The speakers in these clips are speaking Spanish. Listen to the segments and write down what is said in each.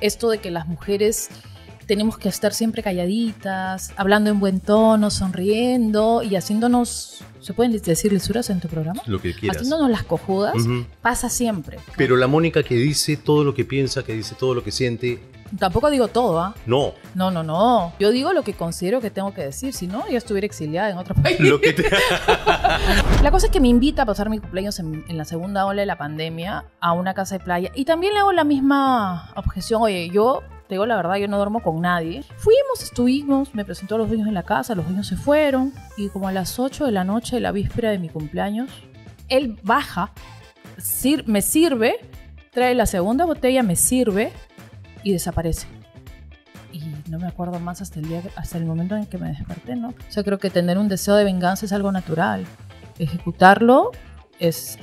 esto de que las mujeres tenemos que estar siempre calladitas, hablando en buen tono, sonriendo y haciéndonos, ¿se pueden decir lisuras en tu programa? Lo que quieras. Haciéndonos las cojudas, pasa siempre. Pero la Mónica que dice todo lo que piensa, que dice todo lo que siente, Tampoco digo todo, ¿ah? No. No, no, no. Yo digo lo que considero que tengo que decir. Si no, yo estuviera exiliada en otro país. Lo que te... la cosa es que me invita a pasar mi cumpleaños en, la segunda ola de la pandemia a una casa de playa. Y también le hago la misma objeción. Oye, yo. Te digo la verdad, yo no duermo con nadie. Fuimos, estuvimos, me presentó a los dueños en la casa, los dueños se fueron y como a las 8 de la noche, de la víspera de mi cumpleaños, él baja, me sirve, trae la segunda botella, me sirve, y desaparece. Y no me acuerdo más hasta el, día, hasta el momento en que me desperté, ¿no? O sea, creo que tener un deseo de venganza es algo natural. Ejecutarlo es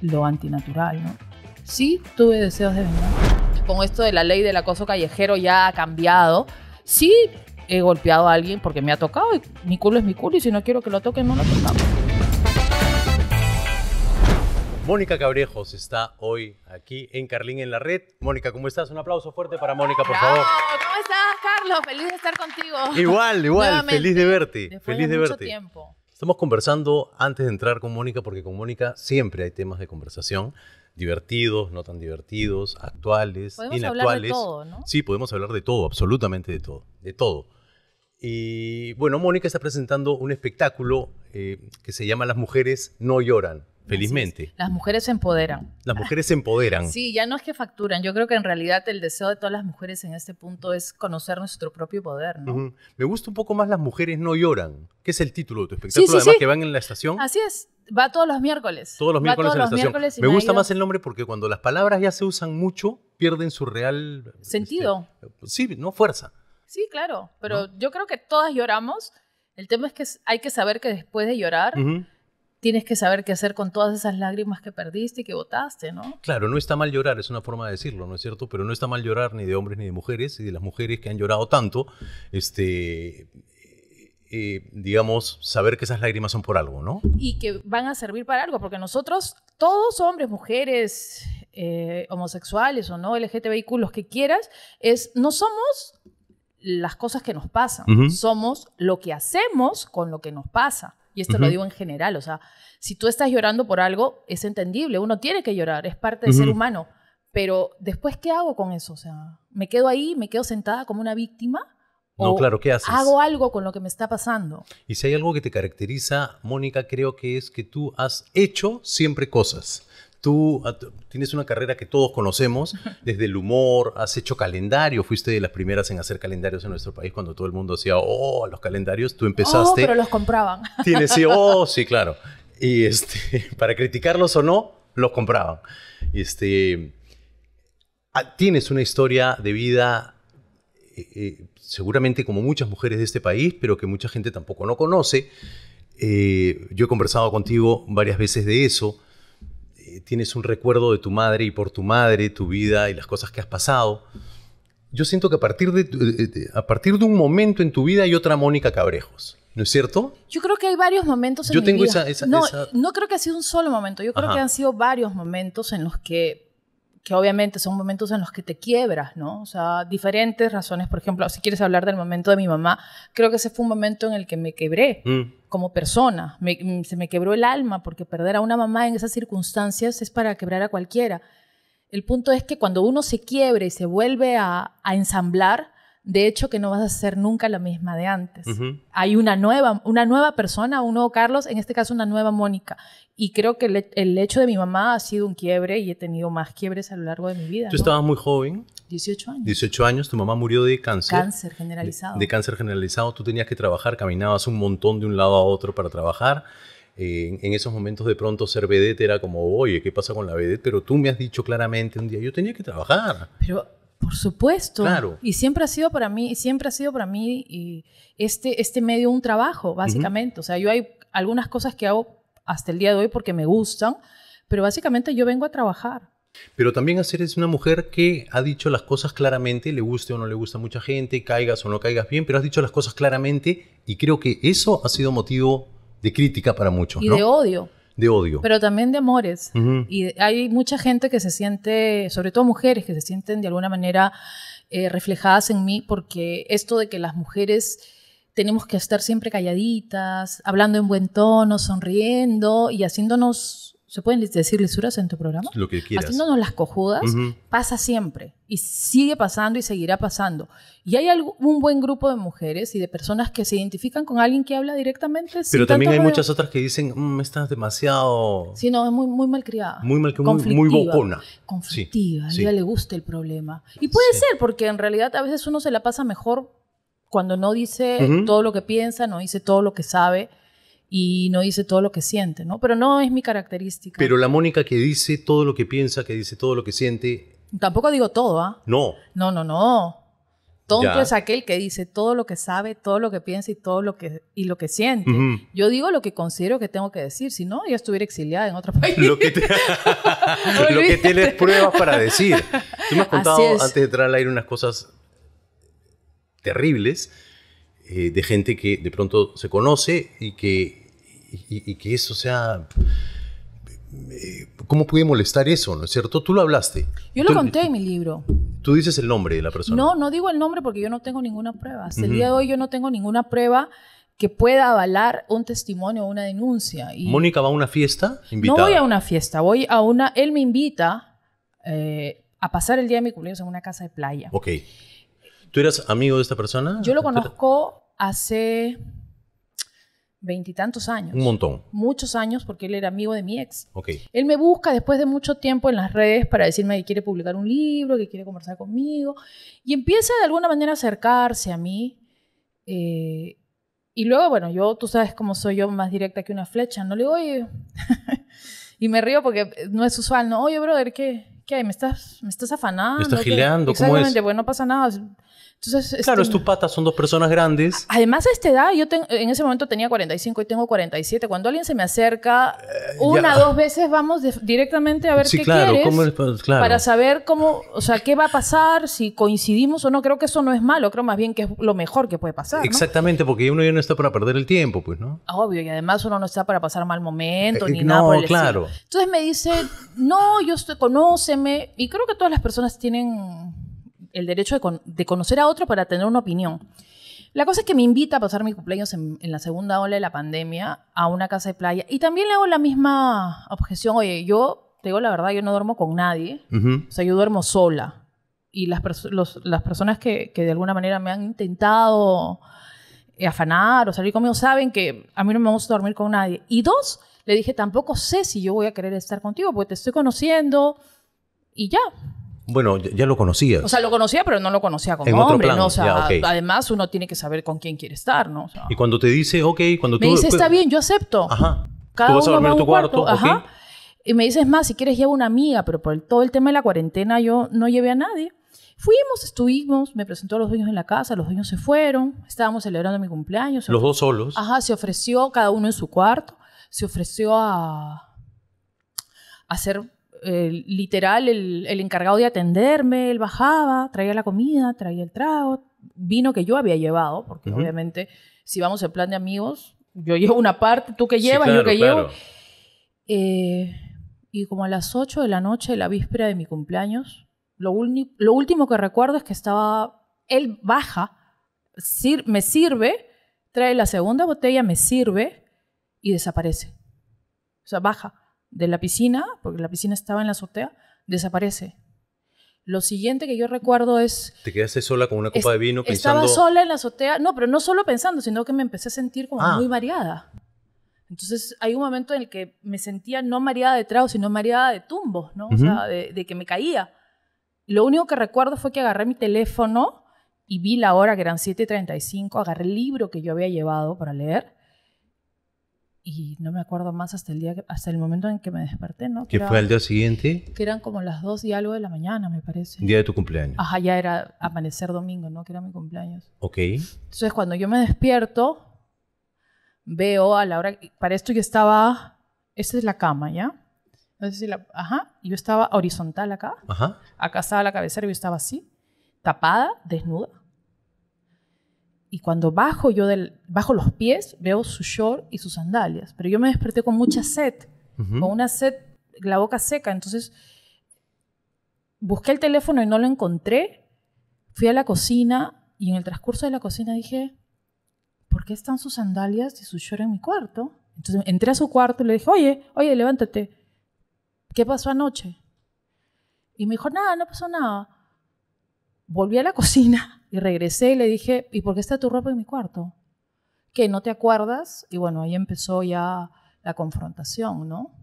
lo antinatural, ¿no? Sí, tuve deseos de venganza. Con esto de la ley del acoso callejero ya ha cambiado. Sí, he golpeado a alguien porque me ha tocado y mi culo es mi culo y si no quiero que lo toquen, no lo toquen. Mónica Cabrejos está hoy aquí en Carlín en la Red. Mónica, ¿cómo estás? Un aplauso fuerte para Mónica, por favor. ¿Cómo estás, Carlos? Feliz de estar contigo. Igual, igual, feliz de verte. feliz de, verte. tiempo. Estamos conversando antes de entrar con Mónica porque con Mónica siempre hay temas de conversación divertidos, no tan divertidos, actuales, podemos inactuales. Hablar de todo, ¿no? Sí, podemos hablar de todo, absolutamente de todo, de todo. Y bueno, Mónica está presentando un espectáculo eh, que se llama Las mujeres no lloran felizmente. Las mujeres se empoderan. Las mujeres se empoderan. Sí, ya no es que facturan. Yo creo que en realidad el deseo de todas las mujeres en este punto es conocer nuestro propio poder, ¿no? Me gusta un poco más Las mujeres no lloran, que es el título de tu espectáculo, además que van en la estación. Así es. Va todos los miércoles. Todos los miércoles en la estación. me gusta más el nombre porque cuando las palabras ya se usan mucho, pierden su real este, sentido. sí, no fuerza. Sí, claro, pero yo creo que todas lloramos. El tema es que hay que saber que después de llorar tienes que saber qué hacer con todas esas lágrimas que perdiste y que botaste, ¿no? Claro, no está mal llorar, es una forma de decirlo, ¿no es cierto? Pero no está mal llorar ni de hombres ni de mujeres, y de las mujeres que han llorado tanto, este, eh, digamos, saber que esas lágrimas son por algo, ¿no? Y que van a servir para algo, porque nosotros, todos hombres, mujeres, eh, homosexuales o no, LGTBIQ, los que quieras, es, no somos las cosas que nos pasan, somos lo que hacemos con lo que nos pasa. Y esto lo digo en general, o sea, si tú estás llorando por algo, es entendible, uno tiene que llorar, es parte del ser humano. Pero después, ¿qué hago con eso? O sea, ¿me quedo ahí, me quedo sentada como una víctima? No, claro, ¿qué haces? Hago algo con lo que me está pasando. Y si hay algo que te caracteriza, Mónica, creo que es que tú has hecho siempre cosas. Tú tienes una carrera que todos conocemos, desde el humor, has hecho calendario, fuiste de las primeras en hacer calendarios en nuestro país cuando todo el mundo hacía oh, los calendarios, tú empezaste. Oh, pero los compraban. Tienes, sí, oh, sí, claro. Y este, para criticarlos o no, los compraban. Este, ah, tienes una historia de vida eh, eh, seguramente como muchas mujeres de este país, pero que mucha gente tampoco no conoce. Eh, yo he conversado contigo varias veces de eso. Eh, tienes un recuerdo de tu madre y por tu madre, tu vida y las cosas que has pasado. Yo siento que a partir de, eh, eh, a partir de un momento en tu vida hay otra Mónica Cabrejos. ¿No es cierto? Yo creo que hay varios momentos en Yo tengo Esa, no, no creo que ha sido un solo momento. Yo creo que han sido varios momentos en los que que obviamente son momentos en los que te quiebras, ¿no? O sea, diferentes razones. Por ejemplo, si quieres hablar del momento de mi mamá, creo que ese fue un momento en el que me quebré mm. como persona. Mm, se me quebró el alma porque perder a una mamá en esas circunstancias es para quebrar a cualquiera. El punto es que cuando uno se quiebre y se vuelve a, ensamblar, de hecho que no vas a ser nunca la misma de antes. Hay una nueva, una nueva persona, un nuevo Carlos, en este caso una nueva Mónica. Y creo que el, hecho de mi mamá ha sido un quiebre y he tenido más quiebres a lo largo de mi vida. Tú estabas muy joven. 18 años. 18 años, tu mamá murió de cáncer. Cáncer generalizado. De, cáncer generalizado, tú tenías que trabajar, caminabas un montón de un lado a otro para trabajar. en esos momentos de pronto ser vedette era como, oye, ¿qué pasa con la vedette? Pero tú me has dicho claramente un día, yo tenía que trabajar. Pero por supuesto. Claro. Y siempre ha sido para mí, siempre ha sido para mí este, este medio un trabajo, básicamente. O sea, yo hay algunas cosas que hago hasta el día de hoy porque me gustan, pero básicamente yo vengo a trabajar. Pero también hacer es una mujer que ha dicho las cosas claramente, le guste o no le gusta a mucha gente, caigas o no caigas bien, pero has dicho las cosas claramente y creo que eso ha sido motivo de crítica para muchos. Y de odio. De odio. Pero también de amores. Y hay mucha gente que se siente, sobre todo mujeres, que se sienten de alguna manera eh, reflejadas en mí porque esto de que las mujeres tenemos que estar siempre calladitas, hablando en buen tono, sonriendo y haciéndonos, ¿se pueden decir lisuras en tu programa? Lo que quieras. Haciéndonos las cojudas, pasa siempre y sigue pasando y seguirá pasando. Y hay un buen grupo de mujeres y de personas que se identifican con alguien que habla directamente. Pero también hay muchas otras que dicen, mm, estás demasiado... Sí, no, es muy, muy malcriada. Muy mal, criada muy, muy bocona. Conflictiva, a ella le gusta el problema. Y puede ser, porque en realidad a veces uno se la pasa mejor cuando no dice todo lo que piensa, no dice todo lo que sabe y no dice todo lo que siente, ¿no? Pero no es mi característica. Pero la Mónica que dice todo lo que piensa, que dice todo lo que siente. Tampoco digo todo, ¿ah? No. No, no, no. Tonto es aquel que dice todo lo que sabe, todo lo que piensa y todo lo que y lo que siente. Yo digo lo que considero que tengo que decir, si no yo estuviera exiliada en otro país. Lo que, tienes pruebas para decir. Tú me has contado antes de entrar al aire unas cosas terribles eh, de gente que de pronto se conoce y que, y, que eso sea... Eh, ¿Cómo puede molestar eso? ¿No es cierto? Tú lo hablaste. Yo lo conté en mi libro. ¿Tú dices el nombre de la persona? No, no digo el nombre porque yo no tengo ninguna prueba. Hasta el día de hoy yo no tengo ninguna prueba que pueda avalar un testimonio o una denuncia. Y ¿Mónica va a una fiesta? Invitada. No voy a una fiesta, voy a una... Él me invita eh, a pasar el día de mi cumpleaños en una casa de playa. Ok. ¿Tú eras amigo de esta persona? Yo lo conozco hace veintitantos años. Un montón. Muchos años porque él era amigo de mi ex. Okay. Él me busca después de mucho tiempo en las redes para decirme que quiere publicar un libro, que quiere conversar conmigo y empieza de alguna manera a acercarse a mí. Eh, y luego, bueno, yo, tú sabes cómo soy yo más directa que una flecha, no le digo, oye, y me río porque eh, no es usual, no, oye, brother, ¿qué, qué hay? ¿Me estás, me estás afanando? ¿Me estás gileando? ¿Cómo ¿Cómo Exactamente, es? bueno, no pasa nada claro, este, es tu pata, son dos personas grandes. Además, a esta edad, yo en ese momento tenía 45 y tengo 47. Cuando alguien se me acerca, eh, una, o dos veces vamos directamente a ver qué claro, quieres. Cómo pues, claro. Para saber cómo, o sea, qué va a pasar, si coincidimos o no. Creo que eso no es malo, creo más bien que es lo mejor que puede pasar. Exactamente, porque uno ya no está para perder el tiempo, pues, ¿no? Obvio, y además uno no está para pasar mal momento eh, ni eh, nada No, claro. Entonces me dice, no, yo estoy, conóceme. Y creo que todas las personas tienen el derecho de, conocer a otro para tener una opinión. La cosa es que me invita a pasar mi cumpleaños en, la segunda ola de la pandemia a una casa de playa y también le hago la misma objeción, oye, yo, te digo la verdad, yo no duermo con nadie, o sea, yo duermo sola y las, las personas que, que de alguna manera me han intentado afanar o salir conmigo saben que a mí no me gusta dormir con nadie. Y dos, le dije, tampoco sé si yo voy a querer estar contigo porque te estoy conociendo y ya. Bueno, ya lo conocía. O sea, lo conocía, pero no lo conocía como hombre, además uno tiene que saber con quién quiere estar, ¿no? y cuando te dice, ok, cuando tú... Me dice, está pues bien, yo acepto. Ajá. Cada a dormir tu cuarto, Ajá. Y me dices, más, si quieres llevo una amiga, pero por todo el tema de la cuarentena yo no llevé a nadie. Fuimos, estuvimos, me presentó a los dueños en la casa, los dueños se fueron, estábamos celebrando mi cumpleaños. Los dos solos. Ajá, se ofreció cada uno en su cuarto, se ofreció a, a hacer literal, el, encargado de atenderme, él bajaba, traía la comida, traía el trago, vino que yo había llevado, porque obviamente si vamos en plan de amigos, yo llevo una parte, tú que llevas, yo que llevo. Eh, y como a las 8 de la noche, la víspera de mi cumpleaños, lo, lo último que recuerdo es que estaba, él baja, me sirve, trae la segunda botella, me sirve y desaparece. O sea, baja de la piscina, porque la piscina estaba en la azotea, desaparece. Lo siguiente que yo recuerdo es... Te quedaste sola con una copa de vino pensando... Estaba sola en la azotea, no, pero no solo pensando, sino que me empecé a sentir como ah. muy mareada. Entonces hay un momento en el que me sentía no mareada de trago, sino mareada de tumbos, ¿no? O sea, de, de, que me caía. Lo único que recuerdo fue que agarré mi teléfono y vi la hora, que eran 7.35, agarré el libro que yo había llevado para leer y no me acuerdo más hasta el día hasta el momento en que me desperté, ¿no? ¿Qué fue el día siguiente? Que eran como las 2 y algo de la mañana, me parece. Día de tu cumpleaños. Ajá, ya era amanecer domingo, ¿no? Que era mi cumpleaños. Ok. Entonces, cuando yo me despierto, veo a la hora... Para esto yo estaba... Esta es la cama, ¿ya? Ajá. Yo estaba horizontal acá. Ajá. Acá estaba la cabecera y yo estaba así, tapada, desnuda y cuando bajo yo del, bajo los pies, veo su short y sus sandalias. Pero yo me desperté con mucha sed, con una sed, la boca seca. Entonces, busqué el teléfono y no lo encontré. Fui a la cocina y en el transcurso de la cocina dije, ¿por qué están sus sandalias y su short en mi cuarto? Entonces entré a su cuarto y le dije, oye, oye, levántate. ¿Qué pasó anoche? Y me dijo, nada, no pasó nada. Volví a la cocina y regresé y le dije, ¿y por qué está tu ropa en mi cuarto? Que no te acuerdas. Y bueno, ahí empezó ya la confrontación, ¿no?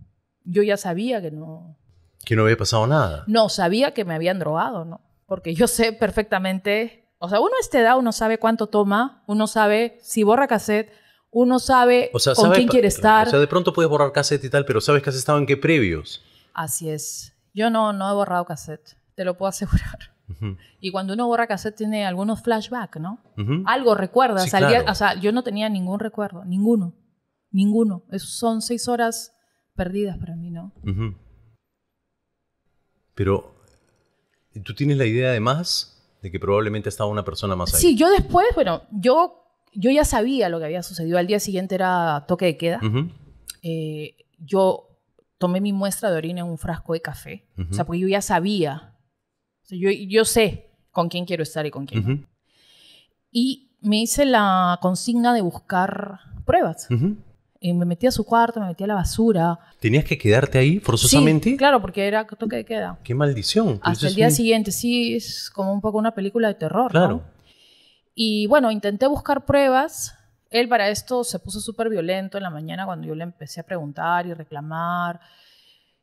Yo ya sabía que no. Que no había pasado nada. No, sabía que me habían drogado, ¿no? Porque yo sé perfectamente. O sea, uno a esta edad, uno sabe cuánto toma, uno sabe si borra cassette, uno sabe con quién quiere estar. O sea, de pronto puedes borrar cassette y tal, pero sabes que has estado en qué previos. Así es. Yo no, no he borrado cassette, te lo puedo asegurar. Y cuando uno borra cassette tiene algunos flashbacks, ¿no? Algo recuerdas. o sea, yo no tenía ningún recuerdo, ninguno, ninguno. son seis horas perdidas para mí, ¿no? Pero, ¿tú tienes la idea además de que probablemente estaba una persona más ahí? Sí, yo después, bueno, yo, yo ya sabía lo que había sucedido. Al día siguiente era toque de queda. Eh, yo tomé mi muestra de orina en un frasco de café. O sea, porque yo ya sabía yo, sé con quién quiero estar y con quién. Y me hice la consigna de buscar pruebas. Y me metí a su cuarto, me metí a la basura. ¿Tenías que quedarte ahí forzosamente? Sí, claro, porque era toque de queda. ¡Qué maldición! Hasta el día siguiente, sí, es como un poco una película de terror. Claro. Y bueno, intenté buscar pruebas. Él para esto se puso súper violento en la mañana cuando yo le empecé a preguntar y reclamar.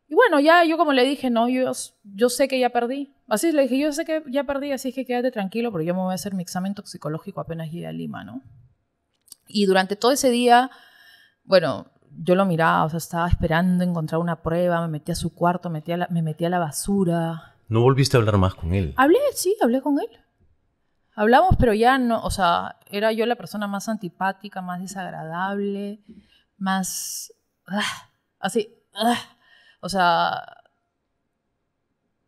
Y bueno, ya yo como le dije, no, yo sé que ya perdí. Así le dije, yo sé que ya perdí, así que quédate tranquilo, pero yo me voy a hacer mi examen toxicológico apenas llegue a Lima, ¿no? Y durante todo ese día, bueno, yo lo miraba, o sea, estaba esperando encontrar una prueba, me metí a su cuarto, me metí a la basura. ¿No volviste a hablar más con él? Hablé, sí, hablé con él. Hablamos, pero ya no, o sea, era yo la persona más antipática, más desagradable, más... Ah, así... Ah. o sea,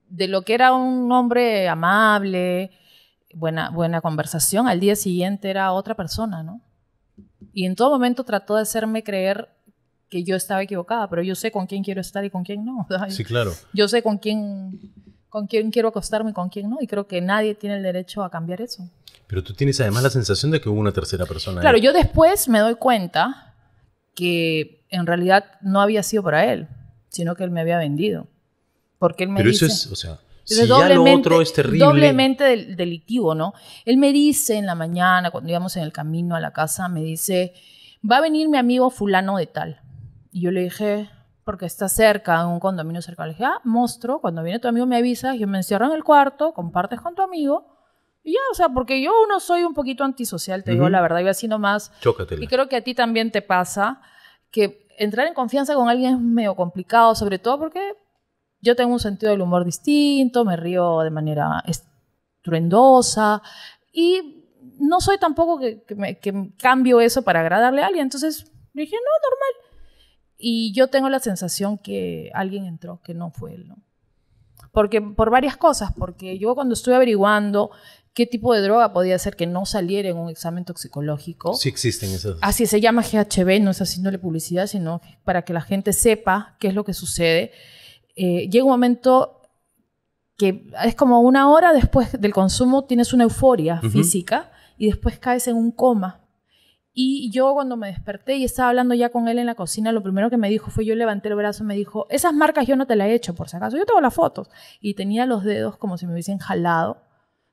de lo que era un hombre amable, buena, buena conversación, al día siguiente era otra persona, ¿no? Y en todo momento trató de hacerme creer que yo estaba equivocada, pero yo sé con quién quiero estar y con quién no. Sí, claro. Yo sé con quién, con quién quiero acostarme y con quién no, y creo que nadie tiene el derecho a cambiar eso. Pero tú tienes además la sensación de que hubo una tercera persona. Claro, yo después me doy cuenta que en realidad no había sido para él, sino que él me había vendido. Porque él me dice, es, o sea, si ya lo otro es terrible. Doblemente delictivo, ¿no? Él me dice en la mañana, cuando íbamos en el camino a la casa, me dice, va a venir mi amigo fulano de tal. Y yo le dije, porque está cerca, en un condominio cerca. Le dije, ah, monstruo, cuando viene tu amigo me avisas, yo me encierro en el cuarto, compartes con tu amigo. Y ya, o sea, porque yo no soy un poquito antisocial, te digo la verdad, iba así nomás. Y creo que a ti también te pasa que entrar en confianza con alguien es medio complicado, sobre todo porque yo tengo un sentido del humor distinto, me río de manera estruendosa y no soy tampoco que, cambio eso para agradarle a alguien. Entonces dije, no, normal. Y yo tengo la sensación que alguien entró, que no fue él, ¿no? Porque, por varias cosas, porque yo cuando estuve averiguando qué tipo de droga podía ser que no saliera en un examen toxicológico. Sí existen esas. Así se llama GHB, no es haciéndole publicidad, sino para que la gente sepa qué es lo que sucede. Eh, llega un momento que es como una hora después del consumo tienes una euforia física y después caes en un coma. Y yo cuando me desperté y estaba hablando ya con él en la cocina, lo primero que me dijo fue, yo levanté el brazo y me dijo, esas marcas yo no te las he hecho por si acaso, yo tengo las fotos. Y tenía los dedos como si me hubiesen jalado,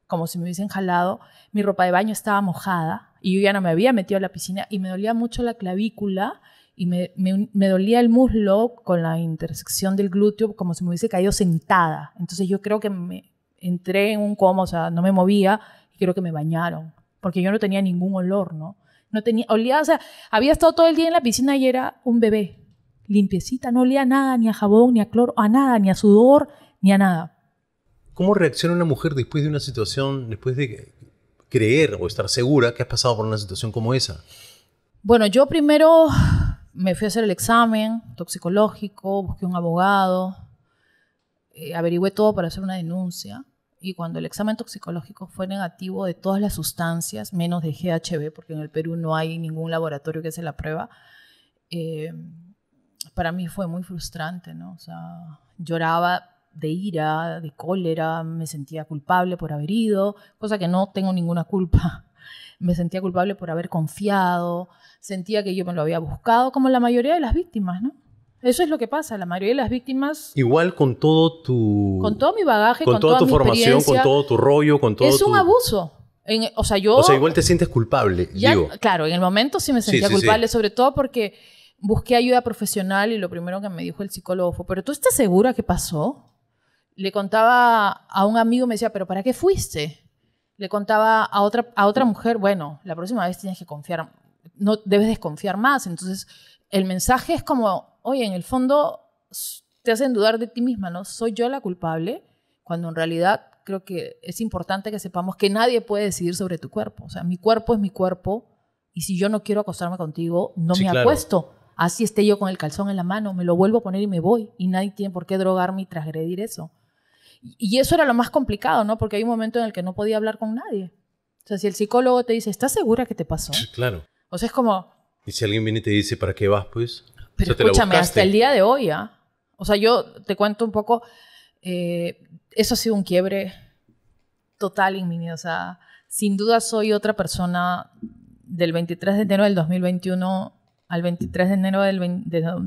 como si me hubiesen jalado, mi ropa de baño estaba mojada y yo ya no me había metido a la piscina y me dolía mucho la clavícula y me, dolía el muslo con la intersección del glúteo como si me hubiese caído sentada. Entonces yo creo que me entré en un coma, o sea, no me movía y creo que me bañaron porque yo no tenía ningún olor, ¿no? No tenía, olía, o sea, había estado todo el día en la piscina y era un bebé, limpiecita, no olía a nada, ni a jabón, ni a cloro, a nada, ni a sudor, ni a nada. ¿Cómo reacciona una mujer después de una situación, después de creer o estar segura que has pasado por una situación como esa? Bueno, yo primero me fui a hacer el examen toxicológico, busqué un abogado, eh, averigüé todo para hacer una denuncia. Y cuando el examen toxicológico fue negativo de todas las sustancias, menos de GHB, porque en el Perú no hay ningún laboratorio que se la prueba, eh, para mí fue muy frustrante, lloraba de ira, de cólera, me sentía culpable por haber ido, cosa que no tengo ninguna culpa. Me sentía culpable por haber confiado, sentía que yo me lo había buscado, como la mayoría de las víctimas, ¿no? Eso es lo que pasa, la mayoría de las víctimas... Igual con todo tu... Con todo mi bagaje, con, con toda, tu formación, con todo tu rollo, con todo... Es un abuso. o sea, yo... O sea, igual te sientes culpable, ya, digo. Claro, en el momento sí me sentía culpable, sobre todo porque busqué ayuda profesional y lo primero que me dijo el psicólogo fue, pero ¿tú estás segura que pasó? Le contaba a un amigo, me decía, pero ¿para qué fuiste? Le contaba a otra, a otra mujer, bueno, la próxima vez tienes que confiar no debes desconfiar más. Entonces, el mensaje es como, oye, en el fondo te hacen dudar de ti misma, ¿no? ¿Soy yo la culpable? Cuando en realidad creo que es importante que sepamos que nadie puede decidir sobre tu cuerpo. O sea, mi cuerpo es mi cuerpo y si yo no quiero acostarme contigo, no me acuesto. Así esté yo con el calzón en la mano, me lo vuelvo a poner y me voy. Y nadie tiene por qué drogarme y transgredir eso. Y eso era lo más complicado, ¿no? Porque hay un momento en el que no podía hablar con nadie. O sea, si el psicólogo te dice, ¿estás segura que te pasó? claro. O sea, es como... Y si alguien viene y te dice, ¿para qué vas, pues? Pero escúchame, hasta el día de hoy, ¿ah? O sea, yo te cuento un poco, eh, eso ha sido un quiebre total en mi O sea, sin duda soy otra persona del 23 de enero del 2021 al 23 de enero del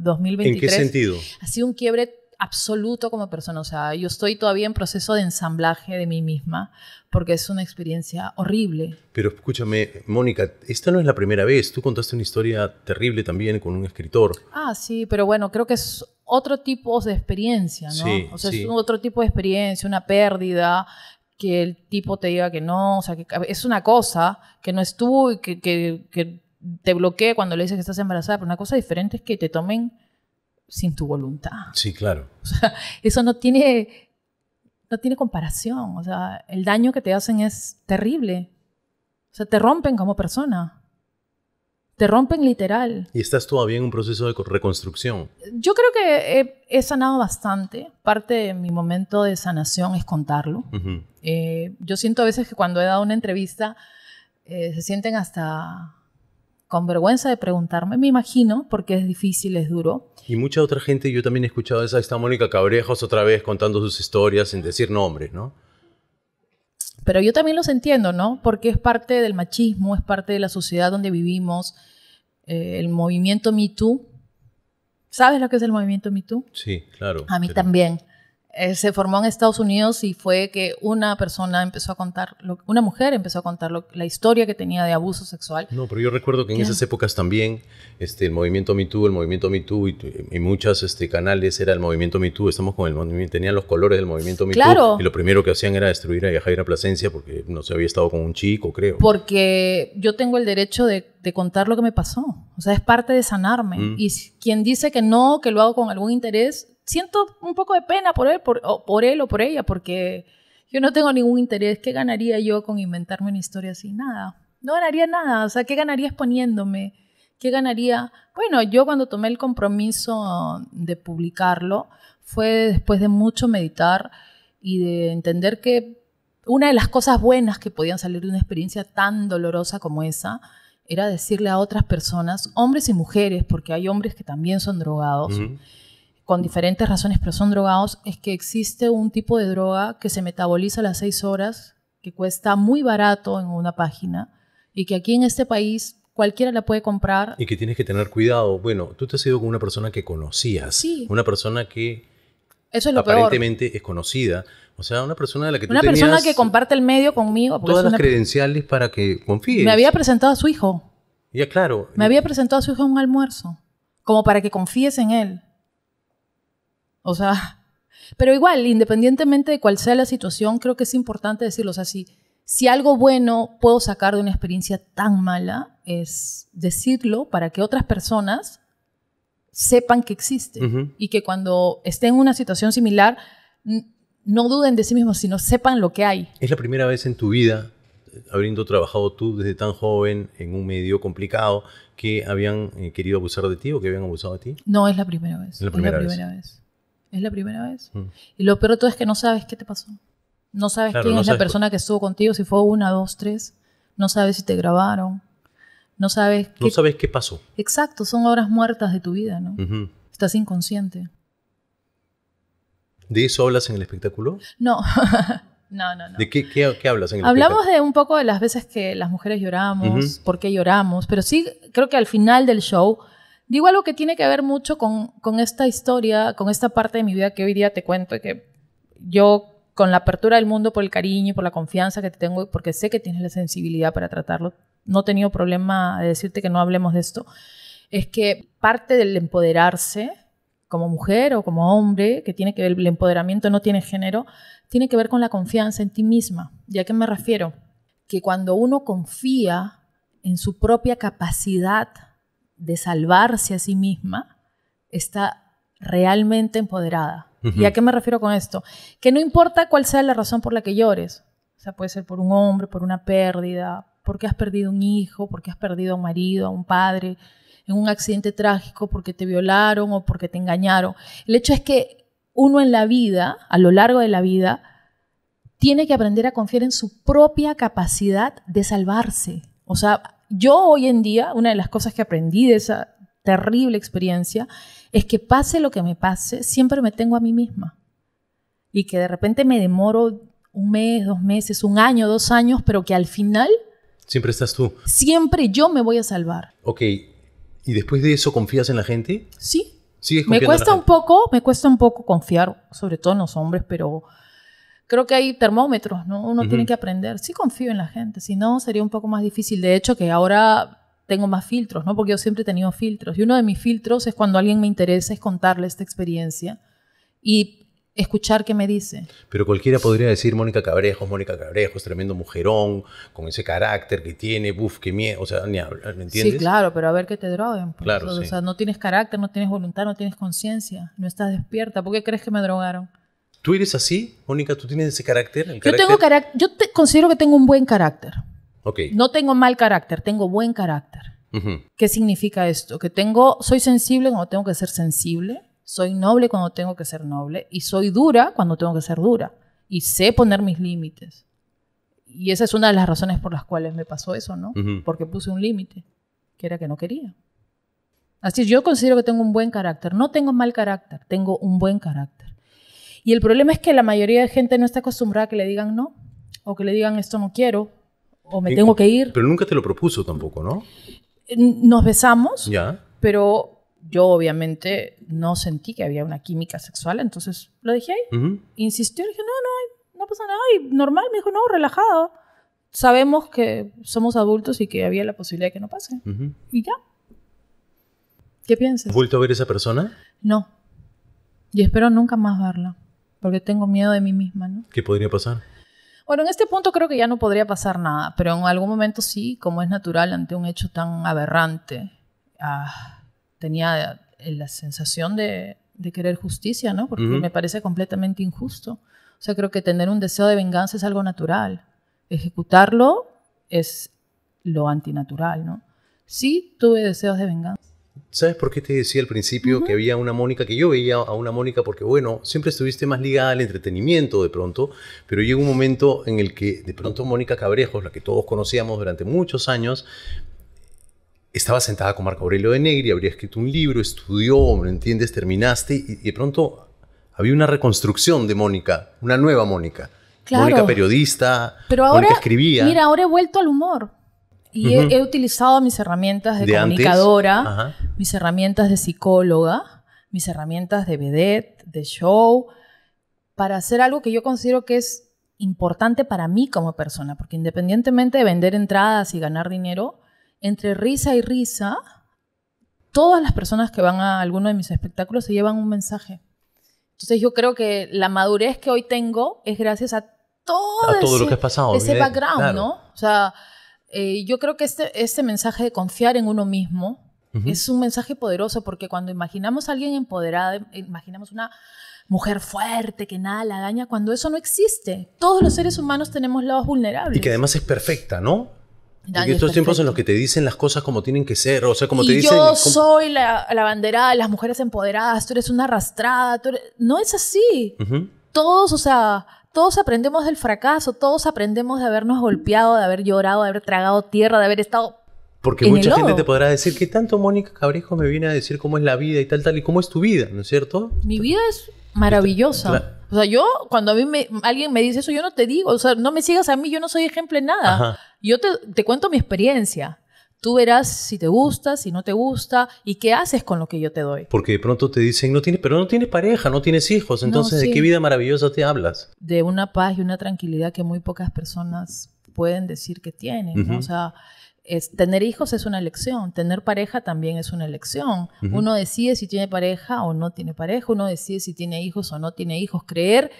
2023. ¿En qué sentido? Ha sido un quiebre absoluto como persona. O sea, yo estoy todavía en proceso de ensamblaje de mí misma porque es una experiencia horrible. Pero escúchame, Mónica, esta no es la primera vez. Tú contaste una historia terrible también con un escritor. Ah, sí, pero bueno, creo que es otro tipo de experiencia, ¿no? o sea, es otro tipo de experiencia, una pérdida que el tipo te diga que no, o sea, que es una cosa que no es tú y que, te bloquee cuando le dices que estás embarazada, pero una cosa diferente es que te tomen sin tu voluntad. Sí, claro. O sea, eso no tiene, no tiene comparación. O sea, el daño que te hacen es terrible. O sea, te rompen como persona. Te rompen literal. ¿Y estás todavía en un proceso de reconstrucción? Yo creo que he, sanado bastante. Parte de mi momento de sanación es contarlo. Eh, yo siento a veces que cuando he dado una entrevista eh, se sienten hasta con vergüenza de preguntarme, me imagino, porque es difícil, es duro. Y mucha otra gente, yo también he escuchado esa, está Mónica Cabrejos otra vez contando sus historias sin decir nombres, ¿no? Pero yo también los entiendo, ¿no? Porque es parte del machismo, es parte de la sociedad donde vivimos, eh, el movimiento Me Too. ¿Sabes lo que es el movimiento Me Too? Sí, claro. A mí también. Eh, se formó en Estados Unidos y fue que una persona empezó a contar, una mujer empezó a contar la historia que tenía de abuso sexual. No, pero yo recuerdo que en esas épocas también este, el movimiento MeToo el movimiento MeToo y, muchos este, canales era el movimiento MeToo estamos con el tenían los colores del movimiento MeToo claro. y lo primero que hacían era destruir a Jaira Plasencia porque no se había estado con un chico, creo. Porque yo tengo el derecho de, contar lo que me pasó, o sea, es parte de sanarme mm. y quien dice que no, que lo hago con algún interés, siento un poco de pena por él, por, o por él o por ella, porque yo no tengo ningún interés. ¿Qué ganaría yo con inventarme una historia así? Nada. No ganaría nada. O sea, ¿qué ganaría exponiéndome? ¿Qué ganaría? Bueno, yo cuando tomé el compromiso de publicarlo fue después de mucho meditar y de entender que una de las cosas buenas que podían salir de una experiencia tan dolorosa como esa era decirle a otras personas, hombres y mujeres, porque hay hombres que también son drogados, con diferentes razones, pero son drogados, es que existe un tipo de droga que se metaboliza a las seis horas, que cuesta muy barato en una página, y que aquí en este país cualquiera la puede comprar. Y que tienes que tener cuidado. Bueno, tú te has ido con una persona que conocías, una persona que Eso es aparentemente es conocida, o sea, una persona de la que tú Una persona que comparte el medio conmigo. Todas las credenciales para que confíes. Me había presentado a su hijo. Ya, claro. Me había presentado a su hijo a un almuerzo, como para que confíes en él. O sea, pero igual, independientemente de cuál sea la situación, creo que es importante decirlo. O sea, si, algo bueno puedo sacar de una experiencia tan mala, es decirlo para que otras personas sepan que existe y que cuando estén en una situación similar, no duden de sí mismos, sino sepan lo que hay. Es la primera vez en tu vida, habiendo trabajado tú desde tan joven en un medio complicado, que habían eh, querido abusar de ti o que habían abusado de ti. No, es la primera vez. La es la primera vez es la primera vez. Mm. Y lo peor de todo es que no sabes qué te pasó. No sabes quién es la persona que estuvo contigo, si fue una, dos, tres. No sabes si te grabaron. No sabes. Qué... No sabes qué pasó. Exacto, son horas muertas de tu vida, ¿no? Estás inconsciente. ¿De eso hablas en el espectáculo? No. no, no, no. ¿De qué, hablas en el Hablamos de un poco de las veces que las mujeres lloramos, por qué lloramos, pero sí creo que al final del show digo algo que tiene que ver mucho con, esta historia, con esta parte de mi vida que hoy día te cuento, que yo con la apertura del mundo por el cariño y por la confianza que te tengo, porque sé que tienes la sensibilidad para tratarlo, no he tenido problema de decirte que no hablemos de esto, es que parte del empoderarse como mujer o como hombre, que tiene que ver, el empoderamiento no tiene género, tiene que ver con la confianza en ti misma. ya que me refiero? Que cuando uno confía en su propia capacidad de salvarse a sí misma está realmente empoderada. ¿Y a qué me refiero con esto? Que no importa cuál sea la razón por la que llores, o sea, puede ser por un hombre, por una pérdida, porque has perdido un hijo, porque has perdido a un marido, a un padre, en un accidente trágico, porque te violaron o porque te engañaron. El hecho es que uno en la vida, a lo largo de la vida, tiene que aprender a confiar en su propia capacidad de salvarse. O sea, yo hoy en día, una de las cosas que aprendí de esa terrible experiencia es que pase lo que me pase, siempre me tengo a mí misma. Y que de repente me demoro un mes, dos meses, un año, dos años, pero que al final... Siempre estás tú. Siempre yo me voy a salvar. Ok, ¿y después de eso confías en la gente? Sí. ¿Sigues me cuesta un poco, me cuesta un poco confiar, sobre todo en los hombres, pero creo que hay termómetros, ¿no? Uno tiene que aprender. Sí confío en la gente, si no sería un poco más difícil. De hecho, que ahora tengo más filtros, ¿no? Porque yo siempre he tenido filtros. Y uno de mis filtros es cuando alguien me interesa, es contarle esta experiencia y escuchar qué me dice. Pero cualquiera podría decir Mónica Cabrejos, Mónica Cabrejos, tremendo mujerón, con ese carácter que tiene, buf, qué miedo, o sea, ni ¿me entiendes? Sí, claro, pero a ver que te droguen. Pues. Claro, O sea, no tienes carácter, no tienes voluntad, no tienes conciencia, no estás despierta. ¿Por qué crees que me drogaron? ¿Tú eres así, Mónica? ¿Tú tienes ese carácter? yo tengo carácter. Yo te considero que tengo un buen carácter. Okay. No tengo mal carácter, tengo buen carácter. ¿Qué significa esto? Que tengo, soy sensible cuando tengo que ser sensible, soy noble cuando tengo que ser noble y soy dura cuando tengo que ser dura y sé poner mis límites. Y esa es una de las razones por las cuales me pasó eso, ¿no? Porque puse un límite que era que no quería. Así es. yo considero que tengo un buen carácter. No tengo mal carácter, tengo un buen carácter. Y el problema es que la mayoría de gente no está acostumbrada a que le digan no, o que le digan esto no quiero, o me eh, tengo que ir. Pero nunca te lo propuso tampoco, ¿no? Eh, nos besamos, ya. pero yo obviamente no sentí que había una química sexual, entonces lo dije ahí. Insistió, le dije, no, no, no pasa nada, y normal, me dijo, no, relajado. Sabemos que somos adultos y que había la posibilidad de que no pase. Y ya. ¿Qué piensas? vuelto a ver a esa persona? No. Y espero nunca más verla porque tengo miedo de mí misma, ¿no? ¿Qué podría pasar? Bueno, en este punto creo que ya no podría pasar nada, pero en algún momento sí, como es natural ante un hecho tan aberrante, ah, tenía la sensación de, querer justicia, ¿no? Porque me parece completamente injusto. O sea, creo que tener un deseo de venganza es algo natural. Ejecutarlo es lo antinatural, ¿no? Sí tuve deseos de venganza. ¿Sabes por qué te decía al principio que había una Mónica, que yo veía a una Mónica porque, bueno, siempre estuviste más ligada al entretenimiento de pronto, pero llegó un momento en el que de pronto Mónica Cabrejos, la que todos conocíamos durante muchos años, estaba sentada con Marco Aurelio de Negri, habría escrito un libro, estudió, ¿me entiendes? Terminaste y, de pronto había una reconstrucción de Mónica, una nueva Mónica. Mónica periodista, pero ahora, escribía. Mira, ahora he vuelto al humor. Y he, utilizado mis herramientas de, comunicadora, mis herramientas de psicóloga, mis herramientas de vedette, de show, para hacer algo que yo considero que es importante para mí como persona, porque independientemente de vender entradas y ganar dinero, entre risa y risa, todas las personas que van a alguno de mis espectáculos se llevan un mensaje. Entonces yo creo que la madurez que hoy tengo es gracias a todo, todo ese, lo que pasado, ese background, ¿no? O sea, eh, yo creo que este, este mensaje de confiar en uno mismo es un mensaje poderoso porque cuando imaginamos a alguien empoderada, eh, imaginamos una mujer fuerte, que nada la daña, cuando eso no existe. Todos los seres humanos tenemos lados vulnerables. Y que además es perfecta, ¿no? Y estos tiempos en los que te dicen las cosas como tienen que ser, o sea, como te dicen... Yo soy la, la de las mujeres empoderadas, tú eres una arrastrada, tú no es así. Todos, o sea, todos aprendemos del fracaso, todos aprendemos de habernos golpeado, de haber llorado, de haber tragado tierra, de haber estado porque mucha gente te podrá decir que tanto Mónica Cabrejo me viene a decir cómo es la vida y tal, tal, y cómo es tu vida, ¿no es cierto? Mi vida es maravillosa. O sea, yo, cuando a mí me, alguien me dice eso, yo no te digo, o sea, no me sigas a mí, yo no soy ejemplo en nada. Yo te, cuento mi experiencia. Tú verás si te gusta, si no te gusta y qué haces con lo que yo te doy. Porque de pronto te dicen, no tienes, pero no tienes pareja, no tienes hijos, entonces ¿de qué vida maravillosa te hablas? De una paz y una tranquilidad que muy pocas personas pueden decir que tienen. O sea, tener hijos es una elección, tener pareja también es una elección. Uno decide si tiene pareja o no tiene pareja, uno decide si tiene hijos o no tiene hijos. Creer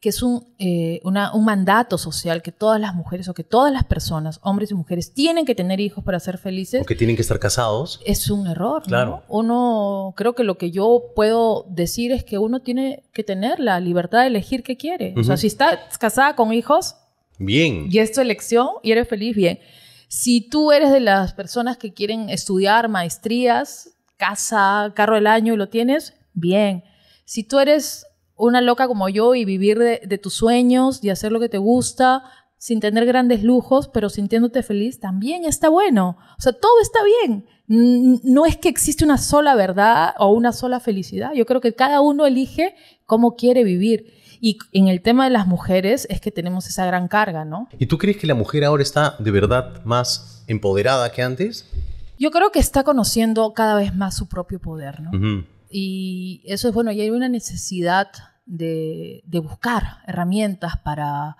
que es eh, un, mandato social que todas las mujeres o que todas las personas, hombres y mujeres, tienen que tener hijos para ser felices. O que tienen que estar casados. Es un error. Claro. Uno, creo que lo que yo puedo decir es que uno tiene que tener la libertad de elegir qué quiere. O sea, si estás casada con hijos. Bien. Y es tu elección y eres feliz, bien. Si tú eres de las personas que quieren estudiar maestrías, casa, carro del año y lo tienes, bien. Si tú eres una loca como yo y vivir de, tus sueños y hacer lo que te gusta sin tener grandes lujos, pero sintiéndote feliz, también está bueno. O sea, todo está bien. No es que existe una sola verdad o una sola felicidad. Yo creo que cada uno elige cómo quiere vivir. Y en el tema de las mujeres es que tenemos esa gran carga, ¿no? ¿Y tú crees que la mujer ahora está de verdad más empoderada que antes? Yo creo que está conociendo cada vez más su propio poder, ¿no? Y eso es bueno, y hay una necesidad de, buscar herramientas para,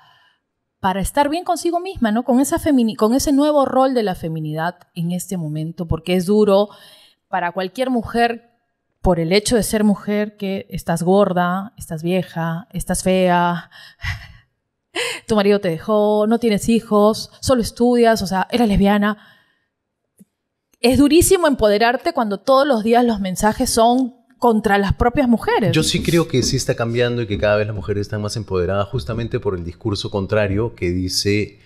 para estar bien consigo misma, ¿no? Con, esa con ese nuevo rol de la feminidad en este momento, porque es duro para cualquier mujer por el hecho de ser mujer que estás gorda, estás vieja, estás fea, tu marido te dejó, no tienes hijos, solo estudias, o sea, era lesbiana. Es durísimo empoderarte cuando todos los días los mensajes son contra las propias mujeres. Yo sí creo que sí está cambiando y que cada vez las mujeres están más empoderadas justamente por el discurso contrario que dice,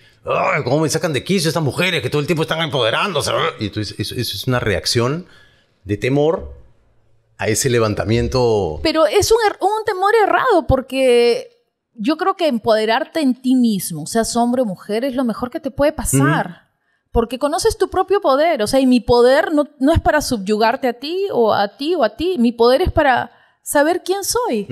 ¿cómo me sacan de quicio estas mujeres que todo el tiempo están empoderándose? Y entonces eso, es una reacción de temor a ese levantamiento. Pero es er-, un, temor errado porque yo creo que empoderarte en ti mismo, seas hombre o mujer, es lo mejor que te puede pasar porque conoces tu propio poder, o sea, y mi poder no, es para subyugarte a ti o a ti o a ti, mi poder es para saber quién soy.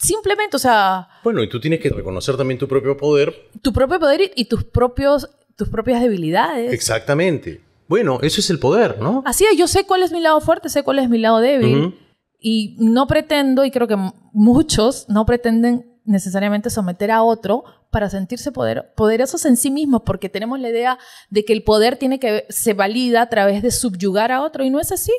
Simplemente, o sea... Bueno, y tú tienes que reconocer también tu propio poder. Tu propio poder y, tus, propios, tus propias debilidades. Exactamente. Bueno, eso es el poder, ¿no? Así es, yo sé cuál es mi lado fuerte, sé cuál es mi lado débil. Y no pretendo, y creo que muchos no pretenden necesariamente someter a otro para sentirse poderosos en sí mismos, porque tenemos la idea de que el poder tiene que se valida a través de subyugar a otro y no es así.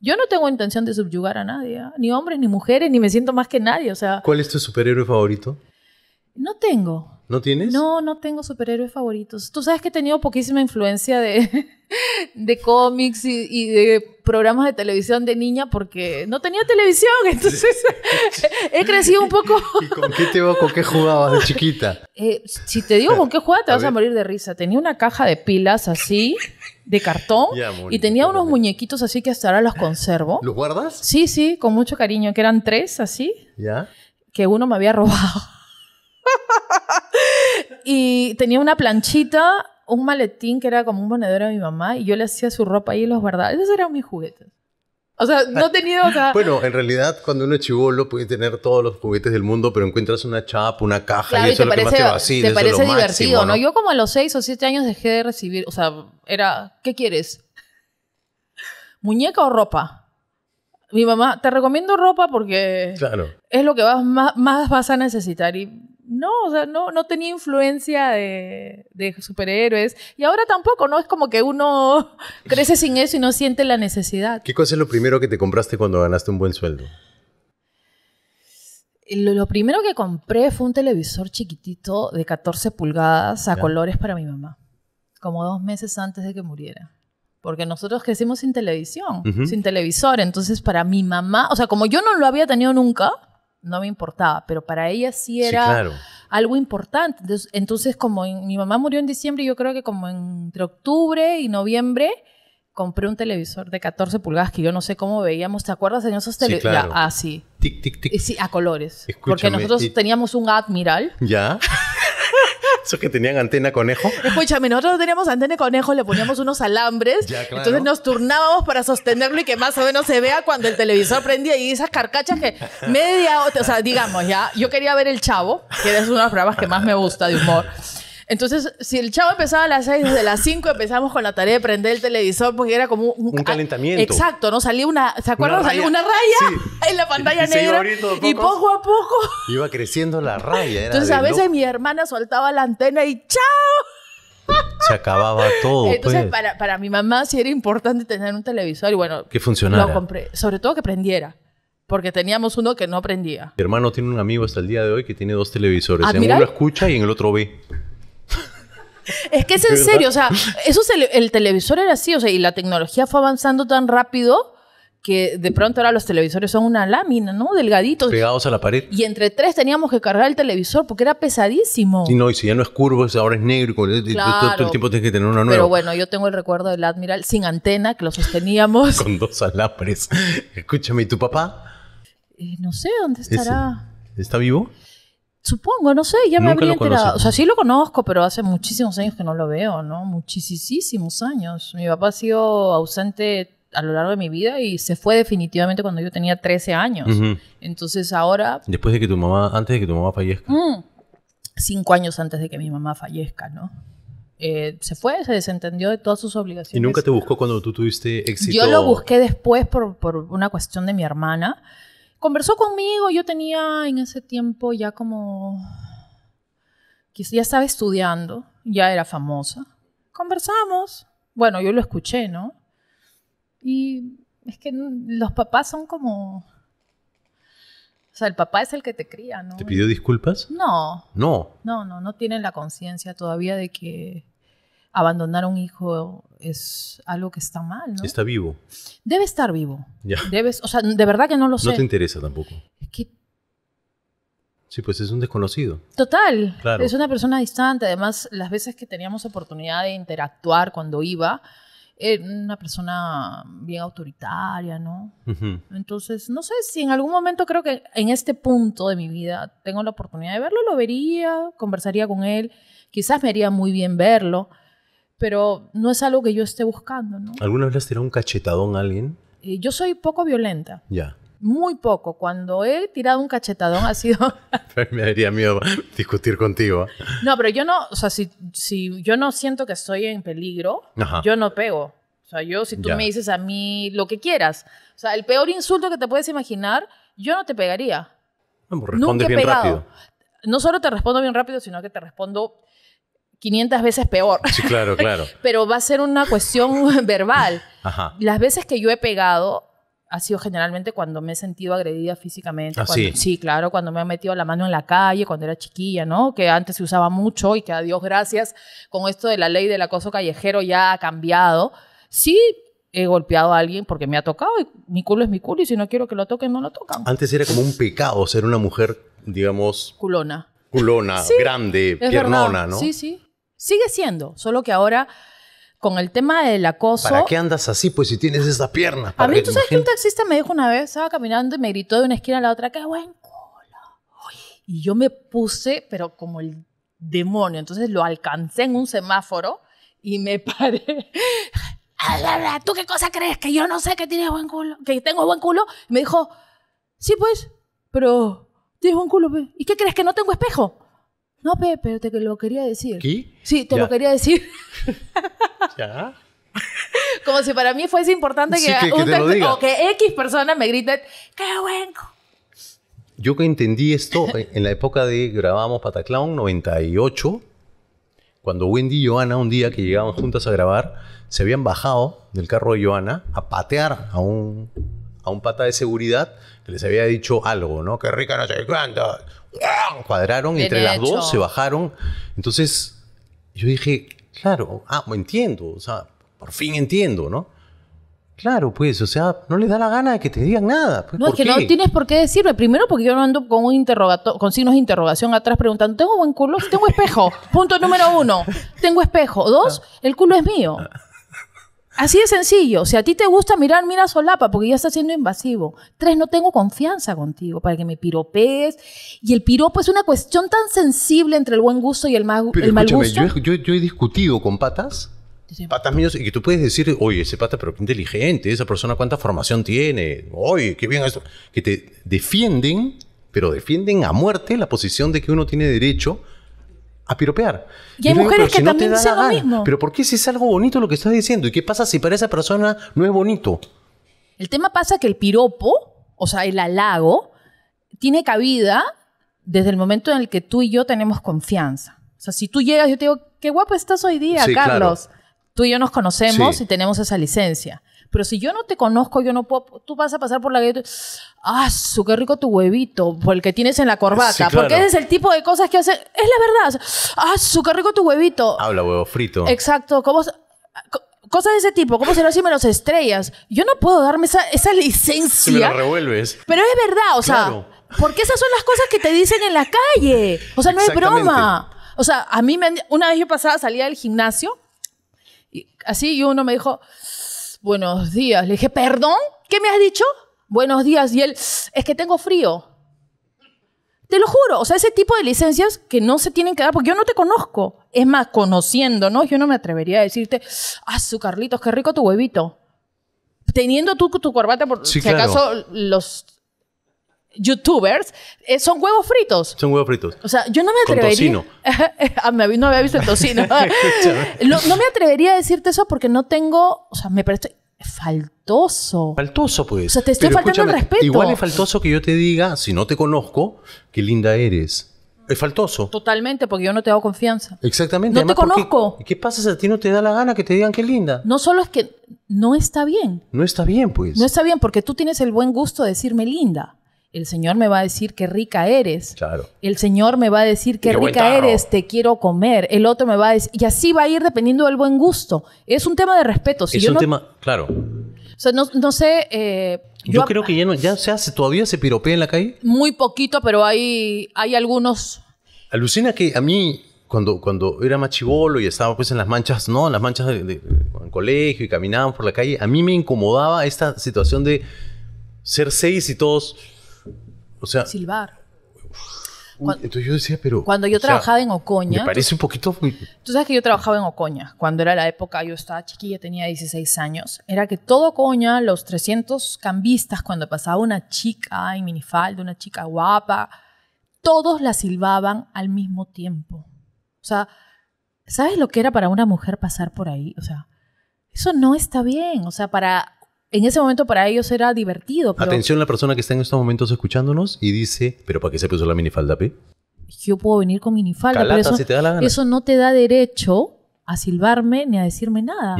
Yo no tengo intención de subyugar a nadie, ¿ah? ni hombres ni mujeres, ni me siento más que nadie, o sea. ¿Cuál es tu superhéroe favorito? No tengo. ¿No tienes? No, no tengo superhéroes favoritos. Tú sabes que he tenido poquísima influencia de, de cómics y, de programas de televisión de niña porque no tenía televisión, entonces he crecido un poco. ¿Y con qué te con qué jugabas de chiquita? Eh, si te digo con qué jugaba, te vas a morir de risa. Tenía una caja de pilas así de cartón y tenía unos muñequitos así que hasta ahora los conservo. ¿Los guardas? Sí, sí, con mucho cariño, que eran tres así. ¿Ya? Que uno me había robado. Y tenía una planchita, un maletín que era como un monedero de mi mamá y yo le hacía su ropa ahí y los guardaba. Esos eran mis juguetes. O sea, no ah, tenía, o sea... Bueno, en realidad, cuando uno es chivolo, puede tener todos los juguetes del mundo, pero encuentras una chapa, una caja, y eso es parece, lo que más te Te parece divertido, ¿no? Yo como a los seis o siete años dejé de recibir, o sea, era, ¿qué quieres? ¿Muñeca o ropa? Mi mamá, te recomiendo ropa porque es lo que vas, más, más vas a necesitar. Y no, o sea, no, no tenía influencia de, superhéroes. Y ahora tampoco, ¿no? Es como que uno crece sin eso y no siente la necesidad. ¿Qué cosa es lo primero que te compraste cuando ganaste un buen sueldo? Lo, primero que compré fue un televisor chiquitito de 14 pulgadas a colores para mi mamá, como dos meses antes de que muriera porque nosotros crecimos sin televisión, sin televisor. Entonces, para mi mamá, o sea, como yo no lo había tenido nunca, no me importaba, pero para ella sí era algo importante. Entonces, como mi mamá murió en diciembre, yo creo que como entre octubre y noviembre compré un televisor de 14 pulgadas que yo no sé cómo veíamos. ¿Te acuerdas en esos televisores? Ah, tic, tic, tic. Sí, a colores. porque nosotros teníamos un Admiral. Ya. Eso que tenían antena conejo. Escúchame, nosotros teníamos antena conejo, le poníamos unos alambres. Entonces nos turnábamos para sostenerlo y que más o menos se vea cuando el televisor prendía y esas carcachas que media, o sea, digamos, ya, yo quería ver El Chavo, que es uno de los programas que más me gusta de humor. Entonces, si el chavo empezaba a las 6, desde las 5 empezamos con la tarea de prender el televisor porque era como un, calentamiento. Exacto, ¿no? Salía una, ¿se acuerdan? Salía una raya en la pantalla y negra y poco a poco iba creciendo la raya. Entonces, a veces mi hermana soltaba la antena y ¡chao! Se acababa todo. Entonces, pues. para, mi mamá sí era importante tener un televisor y bueno, que funcionara. Lo compré, sobre todo que prendiera porque teníamos uno que no prendía. Mi hermano tiene un amigo hasta el día de hoy que tiene dos televisores. Ah, en uno escucha y en el otro ve. Es que es en serio, o sea, eso el televisor era así, o sea, y la tecnología fue avanzando tan rápido que de pronto ahora los televisores son una lámina, ¿no? Delgaditos. Pegados a la pared. Y entre tres teníamos que cargar el televisor porque era pesadísimo. Sí, no, y si ya no es curvo, ahora es negro. y Todo, el tiempo tienes que tener una nueva. Pero bueno, yo tengo el recuerdo del Admiral sin antena, que lo sosteníamos. Con dos alapres. Escúchame, ¿y tu papá? Eh, no sé, ¿dónde estará? ¿Está vivo? Supongo, no sé, ya me habría enterado. O sea, sí lo conozco, pero hace muchísimos años que no lo veo, ¿no? Muchísimos años. Mi papá ha sido ausente a lo largo de mi vida y se fue definitivamente cuando yo tenía 13 años. Entonces ahora... Después de que tu mamá, antes de que tu mamá fallezca. Mm. cinco años antes de que mi mamá fallezca, ¿no? Eh, se fue, se desentendió de todas sus obligaciones. ¿Y nunca te buscó cuando tú tuviste éxito? Yo lo busqué después por, por una cuestión de mi hermana Conversó conmigo, yo tenía en ese tiempo ya como, ya estaba estudiando, ya era famosa. Conversamos, bueno, yo lo escuché, ¿no? Y es que los papás son como... O sea, el papá es el que te cría, ¿no? ¿Te pidió disculpas? No. No. No, no, no tienen la conciencia todavía de que abandonar a un hijo es algo que está mal, ¿no? Está vivo. Debe estar vivo. Ya. Debes, o sea, de verdad que no lo sé. No te interesa tampoco. Es que... Sí, pues es un desconocido. Total. Claro. Es una persona distante. Además, las veces que teníamos oportunidad de interactuar cuando iba, era eh, una persona bien autoritaria, ¿no? Entonces, no sé si en algún momento creo que en este punto de mi vida tengo la oportunidad de verlo, lo vería, conversaría con él. Quizás me haría muy bien verlo pero no es algo que yo esté buscando, ¿no? ¿Alguna vez le has tirado un cachetadón a alguien? Y eh, yo soy poco violenta. Ya. Muy poco. Cuando he tirado un cachetadón ha sido... Me daría miedo discutir contigo. No, pero yo no, o sea, si, si yo no siento que estoy en peligro, yo no pego. O sea, yo, si tú me dices a mí lo que quieras, o sea, el peor insulto que te puedes imaginar, yo no te pegaría. No pues, respondes bien rápido. No solo te respondo bien rápido, sino que te respondo 500 veces peor. Sí, claro, claro. Pero va a ser una cuestión verbal. Las veces que yo he pegado ha sido generalmente cuando me he sentido agredida físicamente. Ah, sí. claro, cuando me ha metido la mano en la calle, cuando era chiquilla, ¿no? Que antes se usaba mucho y que a Dios gracias, con esto de la ley del acoso callejero ya ha cambiado. Sí, he golpeado a alguien porque me ha tocado y mi culo es mi culo y si no quiero que lo toquen, no lo tocan. Antes era como un pecado ser una mujer, digamos... Culona. Culona, grande, piernona, ¿no? Sí, sí. Sigue siendo, solo que ahora con el tema del acoso. ¿Para qué andas así, pues, si tienes esa pierna? A mí, tú sabes que un taxista me dijo una vez, estaba caminando y me gritó de una esquina a la otra, ¡qué buen culo! Y yo me puse, pero como el demonio. Entonces lo alcancé en un semáforo y me paré. Ah, ¿Tú qué cosa crees? Que yo no sé que tienes buen culo, que tengo buen culo. me dijo, sí, pues, pero tienes buen culo. ¿Y qué crees que no tengo espejo? No, Pepe, pero te lo quería decir. y Sí, te lo quería decir. ¿Ya? Como si para mí fuese importante que, X persona me griten, ¡qué bueno! Yo que entendí esto eh, en la época de grabamos Pataclown 98, cuando Wendy y Joana, un día que llegaban juntas a grabar, se habían bajado del carro de Joana a patear a un, a un pata de seguridad que les había dicho algo, ¿no? ¡Qué rica no sé cuánto! ¡Ah! cuadraron entre las dos, se bajaron. Entonces yo dije, claro, ah, entiendo, o sea, por fin entiendo, ¿no? Claro, pues, o sea, no les da la gana de que te digan nada. Pues, no, es que no tienes por qué decirme. Primero, porque yo no ando con un interrogato con signos de interrogación atrás preguntando, ¿tengo buen culo? Tengo espejo. Punto número uno. Tengo espejo. Dos, ah. el culo es mío. Así de sencillo. Si a ti te gusta mirar, mira solapa, porque ya está siendo invasivo. Tres, no tengo confianza contigo para que me piropees. Y el piropo es una cuestión tan sensible entre el buen gusto y el, mal, gusto. Yo, yo, he discutido con patas patas míos y que tú puedes decir, oye, ese pata, pero qué inteligente, esa persona cuánta formación tiene, oye, qué bien esto, que te defienden, pero defienden a muerte la posición de que uno tiene derecho a piropear. Y, hay mujeres que también no lo Pero ¿por qué si es algo bonito lo que estás diciendo? ¿Y qué pasa si para esa persona no es bonito? El tema pasa que el piropo, o sea, el halago, tiene cabida desde el momento en el que tú y yo tenemos confianza. O sea, si tú llegas, yo te digo, qué guapo estás hoy día, Carlos. Tú y yo nos conocemos y tenemos esa licencia. Pero si yo no te conozco, yo no puedo, tú vas a pasar por la calle, ah, su qué rico tu huevito, por el que tienes en la corbata, porque ese es el tipo de cosas que hace, es la verdad, ah, su qué rico tu huevito. Habla huevo frito. Exacto, cosas de ese tipo. ¿Cómo lo si me los estrellas? Yo no puedo darme esa, licencia. Si me revuelves. Pero es verdad, o sea, porque esas son las cosas que te dicen en la calle. O sea, no es broma. O sea, a mí me, una vez yo pasaba, salía del gimnasio, así, y uno me dijo, buenos días. Le dije, perdón, ¿qué me has dicho? Buenos días. Y él, es que tengo frío. Te lo juro, o sea, ese tipo de licencias que no se tienen que dar porque yo no te conozco. Es más, conociéndonos, yo no me atrevería a decirte, ah, su Carlitos, qué rico tu huevito. Teniendo tú tu, corbata, por si acaso los youtubers eh, son huevos fritos. Son huevos fritos. O sea, yo no me atrevería. Ah, no había visto el tocino. no, me atrevería a decirte eso porque no tengo. O sea, me parece faltoso. Faltoso, pues. O sea, te estoy faltando el respeto. Igual es faltoso que yo te diga, si no te conozco, qué linda eres. Es faltoso. Totalmente, porque yo no te hago confianza. Exactamente. No te conozco. Qué, ¿Qué pasa si a ti no te da la gana que te digan qué linda? No solo es que no está bien. No está bien, pues. No está bien, porque tú tienes el buen gusto de decirme linda. El Señor me va a decir qué rica eres. Claro. El Señor me va a decir qué, rica eres, te quiero comer. El otro me va a decir. Y así va a ir dependiendo del buen gusto. Es un tema de respeto. Si es un tema, claro. O sea, no, sé. Eh, yo, creo que ya, no, ya se hace, todavía se piropea en la calle. Muy poquito, pero hay, hay algunos. Alucina que a mí, cuando, cuando era machibolo y estaba pues en las manchas, ¿no? En las manchas del de, de, colegio y caminaban por la calle, a mí me incomodaba esta situación de ser seis y todos o sea. Silbar. entonces yo decía, pero. Cuando yo trabajaba en Ocoña. Me parece un poquito. Tú sabes que yo trabajaba en Ocoña. Cuando era la época, yo estaba chiquilla, tenía 16 años. Era que todo Ocoña, los 300 cambistas, cuando pasaba una chica en minifalda, una chica guapa, todos la silbaban al mismo tiempo. O sea, ¿sabes lo que era para una mujer pasar por ahí? O sea, eso no está bien. O sea, para en ese momento para ellos era divertido. Atención la persona que está en estos momentos escuchándonos y dice, pero ¿para qué se puso la minifalda, P? Yo puedo venir con minifalda, Calata, eso, si te da la gana. eso no te da derecho a silbarme ni a decirme nada.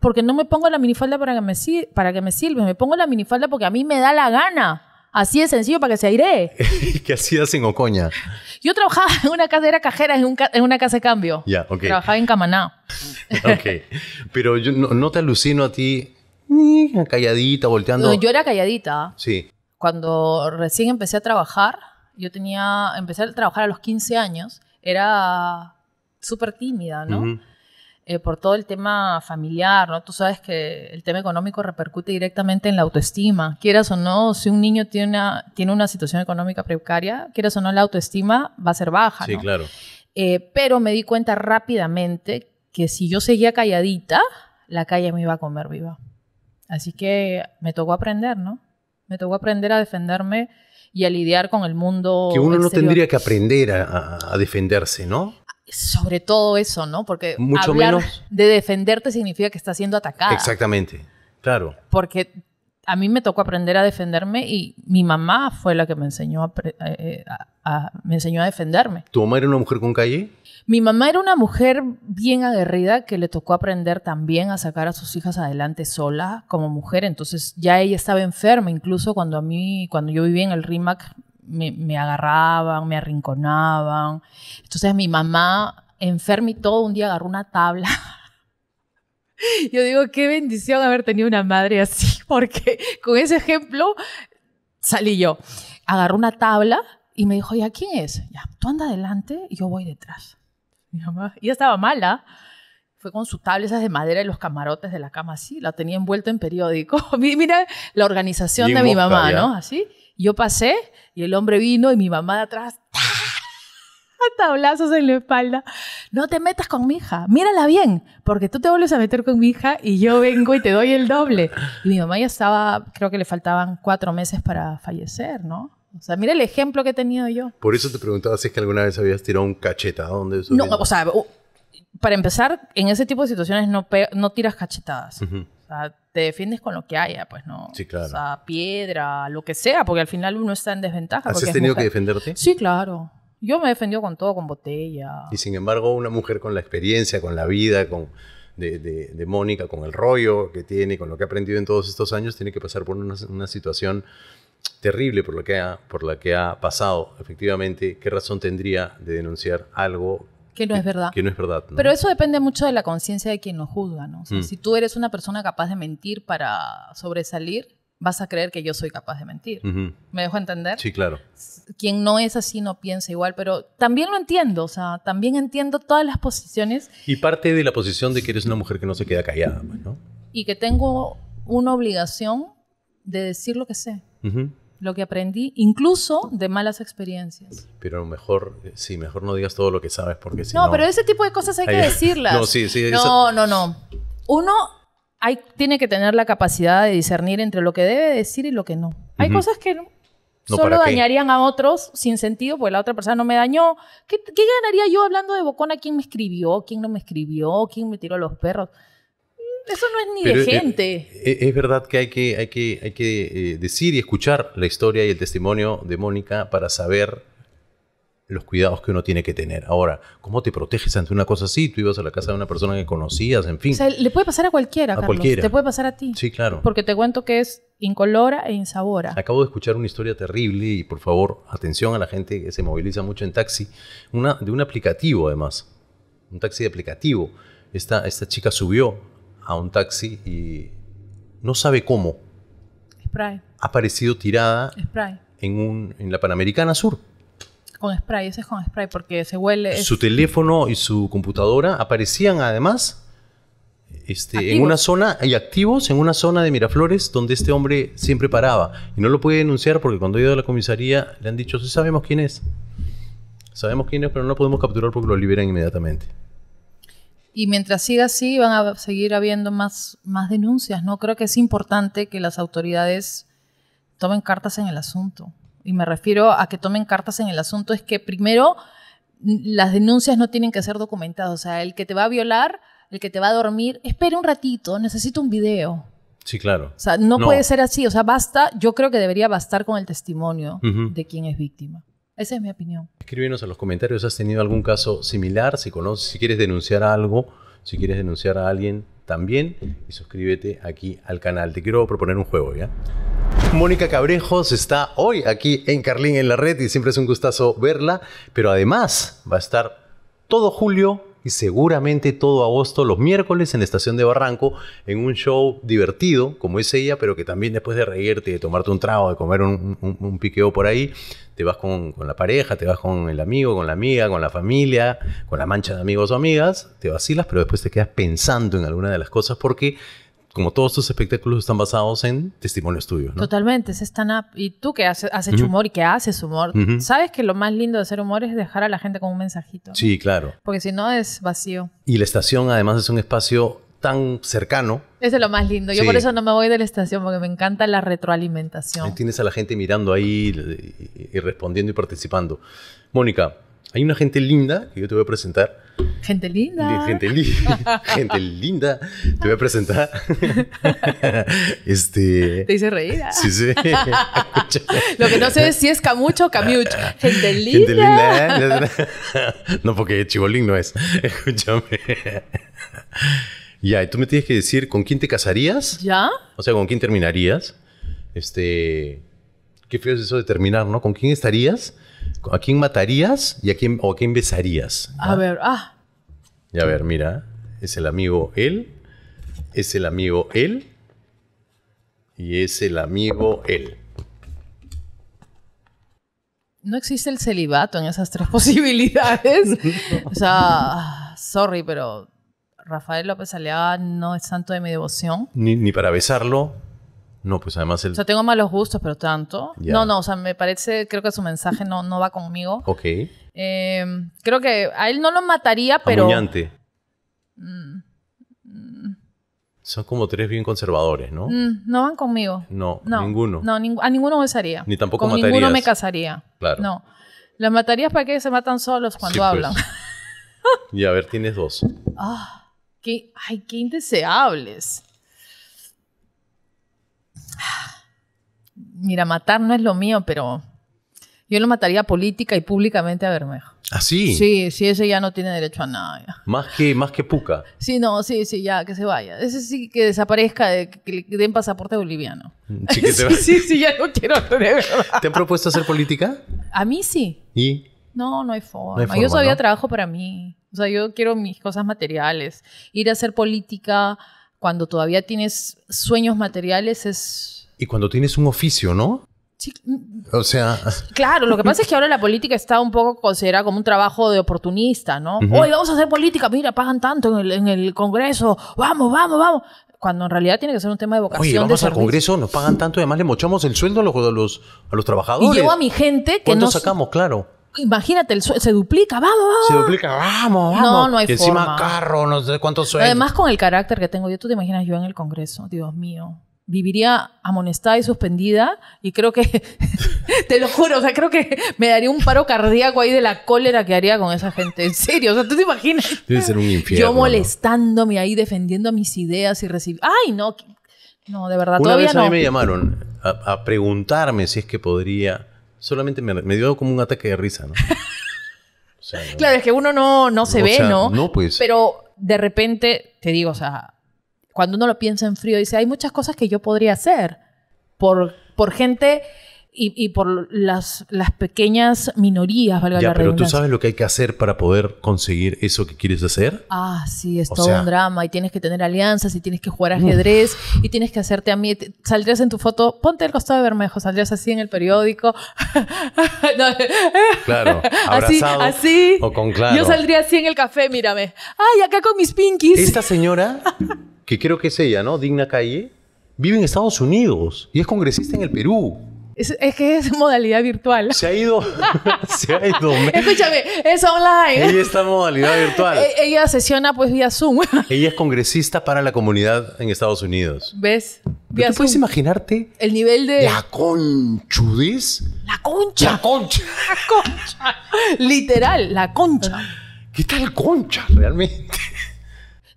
Porque no me pongo la minifalda para que me, para que me silbe, me pongo la minifalda porque a mí me da la gana. Así de sencillo para que se aire. que así hacen Ocoña. Yo trabajaba en una casa, era cajera en, una casa de cambio. Ya, Trabajaba en Camaná. ok. Pero yo no te alucino a ti calladita, volteando. yo era calladita. Sí. Cuando recién empecé a trabajar, yo tenía, empecé a trabajar a los 15 años, era súper tímida, ¿no? Eh, por todo el tema familiar, ¿no? Tú sabes que el tema económico repercute directamente en la autoestima. Quieras o no, si un niño tiene una, tiene una situación económica precaria, quieras o no, la autoestima va a ser baja. Sí, claro. Eh, pero me di cuenta rápidamente que si yo seguía calladita, la calle me iba a comer viva. Así que me tocó aprender, ¿no? Me tocó aprender a defenderme y a lidiar con el mundo. Que uno no tendría que aprender a, defenderse, ¿no? Sobre todo eso, ¿no? Porque Mucho de defenderte significa que estás siendo atacado. Exactamente, claro. Porque a mí me tocó aprender a defenderme y mi mamá fue la que me enseñó eh, eh, a, me enseñó a defenderme. ¿Tu mamá era una mujer con calle? Mi mamá era una mujer bien aguerrida que le tocó aprender también a sacar a sus hijas adelante sola como mujer. Entonces ya ella estaba enferma, incluso cuando a mí, cuando yo vivía en el RIMAC, me, me agarraban, me arrinconaban. Entonces mi mamá enferma y todo, un día agarró una tabla Yo digo, qué bendición haber tenido una madre así, porque con ese ejemplo salí yo. Agarró una tabla y me dijo, a ¿quién es? Ya, tú anda adelante y yo voy detrás. Mi mamá, ella estaba mala. Fue con su tabla de madera y los camarotes de la cama así, la tenía envuelta en periódico. Mira la organización de mi mamá, ¿no? Así. Yo pasé y el hombre vino y mi mamá de atrás, tablazos en la espalda. No te metas con mi hija, mírala bien, porque tú te vuelves a meter con mi hija y yo vengo y te doy el doble. mi mamá ya estaba, creo que le faltaban cuatro meses para fallecer, ¿no? O sea, mira el ejemplo que he tenido yo. Por eso te preguntaba si es que alguna vez habías tirado un cachetado No, o sea, para empezar, en ese tipo de situaciones no, no tiras cachetadas. O sea, te defiendes con lo que haya, pues no. Sí, piedra, lo que sea, porque al final uno está en desventaja. ¿Has tenido que defenderte? Sí, claro. Yo me he con todo, con botella. Y sin embargo, una mujer con la experiencia, con la vida, con de, de, Mónica, con el rollo que tiene, con lo que ha aprendido en todos estos años, tiene que pasar por una, una situación terrible por la, que ha, por la que ha pasado. Efectivamente, ¿qué razón tendría de denunciar algo que no es verdad. Que no es verdad. Pero eso depende mucho de la conciencia de quien nos juzga, ¿no? Mm. Si tú eres una persona capaz de mentir para sobresalir, vas a creer que yo soy capaz de mentir. ¿Me dejo entender? Sí, claro. Quien no es así no piensa igual, pero también lo entiendo, o sea, también entiendo todas las posiciones. Y parte de la posición de que eres una mujer que no se queda callada, pues, ¿no? Y que tengo una obligación de decir lo que sé, lo que aprendí, incluso de malas experiencias. Pero mejor, eh, sí, mejor no digas todo lo que sabes porque si no... No, pero ese tipo de cosas hay que decirlas. no, sí, sí. No, no, no. Uno tiene que tener la capacidad de discernir entre lo que debe decir y lo que no. Hay cosas que solo dañarían a otros sin sentido, porque la otra persona no me dañó. ¿Qué, ganaría yo hablando de Bocona? ¿Quién me escribió? ¿Quién no me escribió? ¿Quién me tiró a los perros? Mm, eso no es ni de eh, gente. Eh, es, verdad que hay que, hay que, hay que eh, decir y escuchar la historia y el testimonio de Mónica para saber los cuidados que uno tiene que tener. Ahora, ¿cómo te proteges ante una cosa así? Tú ibas a la casa de una persona que conocías, en fin. O sea, le puede pasar a cualquiera, a cualquiera. Te puede pasar a ti. Sí, claro. Porque te cuento que es incolora e insabora. Acabo de escuchar una historia terrible y por favor, atención a la gente que se moviliza mucho en taxi, una, de un aplicativo además, un taxi de aplicativo. Esta, esta chica subió a un taxi y no sabe cómo. Spray. Ha aparecido tirada un, en la Panamericana Sur con spray, ese es con spray porque se huele. Su teléfono y su computadora aparecían además este, en una zona, y activos en una zona de Miraflores donde este hombre siempre paraba. Y no lo puede denunciar porque cuando ha ido a la comisaría le han dicho, sí sabemos quién es. Sabemos quién es, pero no lo podemos capturar porque lo liberan inmediatamente. Y mientras siga así, van a seguir habiendo más, más denuncias, ¿no? Creo que es importante que las autoridades tomen cartas en el asunto y me refiero a que tomen cartas en el asunto, es que primero las denuncias no tienen que ser documentadas. O sea, el que te va a violar, el que te va a dormir, espere un ratito, necesito un video. Sí, claro. O sea, no, puede ser así. O sea, basta, yo creo que debería bastar con el testimonio de quien es víctima. Esa es mi opinión. Escríbenos en los comentarios, ¿has tenido algún caso similar? Si conoces, si quieres denunciar algo, si quieres denunciar a alguien, también y suscríbete aquí al canal. Te quiero proponer un juego, ¿ya? Mónica Cabrejos está hoy aquí en Carlín en la red y siempre es un gustazo verla, pero además va a estar todo julio y seguramente todo agosto, los miércoles en la estación de Barranco, en un show divertido, como es ella, pero que también después de reírte, de tomarte un trago, de comer un, piqueo por ahí, te vas con, con, la pareja, te vas con el amigo, con la amiga, con la familia, con la mancha de amigos o amigas, te vacilas, pero después te quedas pensando en alguna de las cosas porque como todos tus espectáculos están basados en testimonios tuyos, ¿no? Totalmente, es stand-up. Y tú que has, hecho humor y que haces humor, sabes que lo más lindo de hacer humor es dejar a la gente con un mensajito. Sí, claro. Porque si no es vacío. Y la estación además es un espacio tan cercano. Es es lo más lindo. Yo por eso no me voy de la estación porque me encanta la retroalimentación. Ahí tienes a la gente mirando ahí y respondiendo y participando. Mónica, hay una gente linda que yo te voy a presentar Gente linda. Gente, gente linda. Te voy a presentar. este. Te hice reír. Ah. Sí, sí. Lo que no sé es si es Camucho o Camuch. Gente linda. Gente linda. no, porque Chibolín no es. Escúchame. Ya, y tú me tienes que decir con quién te casarías. Ya. O sea, con quién terminarías. Este. Qué feo es eso de terminar, ¿no? ¿Con quién estarías? ¿A quién matarías? ¿Y a quién, o a quién besarías? A ver, ah. Y a ver, mira, es el amigo él, es el amigo él y es el amigo él. No existe el celibato en esas tres posibilidades. o sea, sorry, pero Rafael López Aliaga no es santo de mi devoción. Ni, ni para besarlo no, pues además el... O sea, tengo malos gustos, pero tanto. No, no, o sea, me parece, creo que su mensaje no, no va conmigo. Ok. Eh, creo que a él no lo mataría, pero... Amuñante. Mm, mm. Son como tres bien conservadores, ¿no? Mm, no van conmigo. No, ninguno. No, a ninguno besaría. Ni tampoco Con ninguno me casaría. Claro. No. Los matarías para que se matan solos cuando pues. hablan. y a ver, tienes dos. Ah, qué, ay, qué indeseables. Mira, matar no es lo mío, pero yo lo mataría política y públicamente a Bermejo. ¿Ah, sí? Sí, ese ya no tiene derecho a nada. Más que, más que Puca. Sí, no, sí, sí, ya, que se vaya. Ese sí que desaparezca, que le den pasaporte boliviano. Sí, sí, ya no quiero tener. ¿Te han propuesto hacer política? A mí sí. ¿Y? No, no hay forma. yo todavía trabajo para mí. O sea, yo quiero mis cosas materiales. Ir a hacer política cuando todavía tienes sueños materiales es... Y cuando tienes un oficio, ¿no? Sí. Mm, o sea. Claro, lo que pasa es que ahora la política está un poco considerada como un trabajo de oportunista, ¿no? Hoy vamos a hacer política, mira, pagan tanto en el, en el, Congreso, vamos, vamos, vamos. Cuando en realidad tiene que ser un tema de vocación. Oye, vamos al Congreso, nos pagan tanto y además le mochamos el sueldo a los, los, trabajadores. Y llevo a mi gente que. ¿Cuánto sacamos? Claro. Imagínate, el se duplica, vamos, vamos. Se duplica, vamos, vamos. No, no hay y encima carro, no sé cuántos sueños. Además, con el carácter que tengo, yo tú te imaginas yo en el Congreso, Dios mío. Viviría amonestada y suspendida y creo que, te lo juro, o sea, creo que me daría un paro cardíaco ahí de la cólera que haría con esa gente. En serio, o sea, tú te imaginas. Debe ser un infierno. Yo molestándome ahí, defendiendo mis ideas y recibir. ¡Ay, no! No, de verdad, Una todavía vez a mí me llamaron a preguntarme si es que podría solamente me, dio como un ataque de risa, ¿no? claro, es que uno no, no se ve, ¿no? No, pues. Pero de repente, te digo, o sea, cuando uno lo piensa en frío, dice, hay muchas cosas que yo podría hacer por, por gente y, por las, las pequeñas minorías, valga ya, Pero tú sabes lo que hay que hacer para poder conseguir eso que quieres hacer. Ah, sí, es todo un drama y tienes que tener alianzas y tienes que jugar ajedrez y tienes que hacerte a mí. Saldrías en tu foto, ponte el costado de Bermejo, saldrías así en el periódico. Claro, abrazado así, así. Yo saldría así en el café, mírame. Ay, acá con mis pinkies. Esta señora, que creo que es ella, ¿no? Digna Calle, vive en Estados Unidos y es congresista en el Perú. Es, que es modalidad virtual. Se ha ido. se ha ido. Escúchame, es online. Ella está en modalidad virtual. E, ella sesiona pues vía Zoom. ella es congresista para la comunidad en Estados Unidos. ¿Ves? Vía puedes imaginarte? El nivel de... La conchudis. La concha. La concha. La concha. Literal, la concha. ¿Qué tal concha realmente?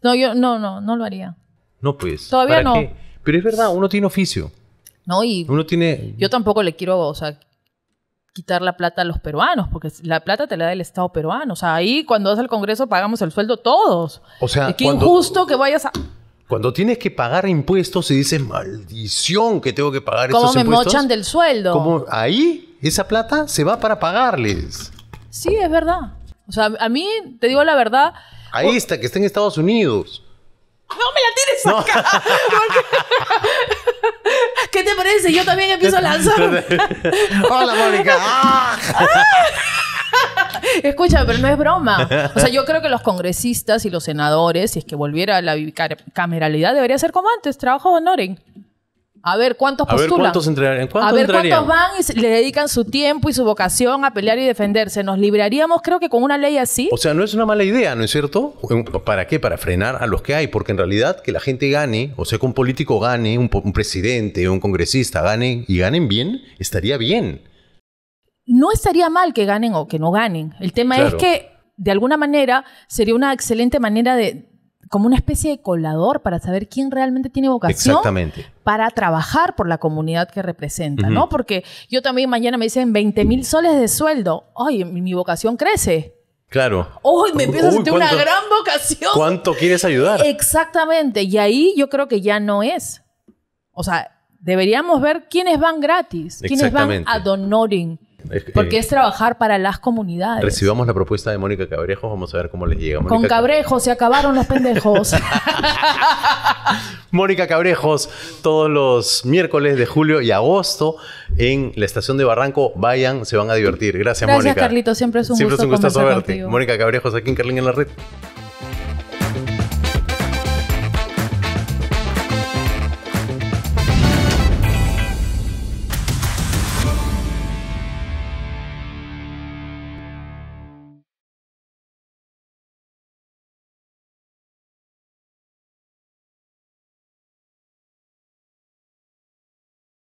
No, yo no, no, no lo haría. No, pues. Todavía no. Pero es verdad, uno tiene oficio. ¿no? Yo tampoco le quiero, o quitar la plata a los peruanos, porque la plata te la da el Estado peruano. O sea, ahí cuando vas al Congreso pagamos el sueldo todos. O sea, qué injusto que vayas a... Cuando tienes que pagar impuestos y dices, maldición que tengo que pagar ¿Cómo me mochan del sueldo? ahí esa plata se va para pagarles. Sí, es verdad. O sea, a mí, te digo la verdad... Ahí está, que está en Estados Unidos. No me la tires acá. ¿Qué te parece? Yo también empiezo a lanzar. Hola, Mónica. Escúchame, ah. Escucha, pero no es broma. O sea, yo creo que los congresistas y los senadores, si es que volviera a la bicameralidad, debería ser como antes, trabajo de honoring. A ver cuántos postulan. A ver cuántos a ver cuántos van y le dedican su tiempo y su vocación a pelear y defenderse. Nos libraríamos, creo que con una ley así. O sea, no es una mala idea, ¿no es cierto? ¿Para qué? Para frenar a los que hay. Porque en realidad que la gente gane, o sea, que un político gane, un, presidente, un congresista gane y ganen bien, estaría bien. No estaría mal que ganen o que no ganen. El tema es que, de alguna manera, sería una excelente manera de como una especie de colador para saber quién realmente tiene vocación para trabajar por la comunidad que representa, ¿no? Porque yo también mañana me dicen 20 mil soles de sueldo, ay, mi vocación crece. Claro. Hoy me empiezo a sentir una gran vocación. ¿Cuánto quieres ayudar? Exactamente. Y ahí yo creo que ya no es. O sea, deberíamos ver quiénes van gratis, quiénes van a gratis. Porque eh, es trabajar para las comunidades. Recibamos la propuesta de Mónica Cabrejos. vamos a ver cómo les llega. Con Cabrejos se acabaron los pendejos. Mónica Cabrejos, todos los miércoles de julio y agosto en la estación de Barranco. Vayan, se van a divertir. Gracias, Mónica. Gracias, Carlito. Siempre es un gusto. Siempre es un gusto verte. Mónica Cabrejos aquí en Carlín en la Red.